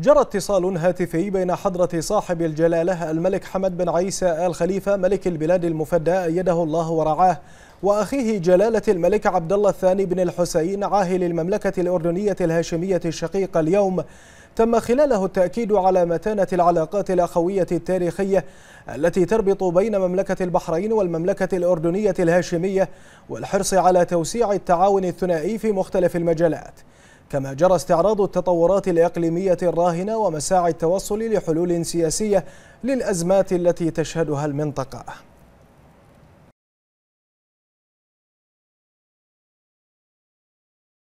جرى اتصال هاتفي بين حضرة صاحب الجلالة الملك حمد بن عيسى آل خليفة ملك البلاد المفدى أيده الله ورعاه وأخيه جلالة الملك عبد الله الثاني بن الحسين عاهل المملكة الأردنية الهاشمية الشقيقة اليوم تم خلاله التأكيد على متانة العلاقات الأخوية التاريخية التي تربط بين مملكة البحرين والمملكة الأردنية الهاشمية والحرص على توسيع التعاون الثنائي في مختلف المجالات كما جرى استعراض التطورات الإقليمية الراهنة ومساعي التوصل لحلول سياسية للأزمات التي تشهدها المنطقة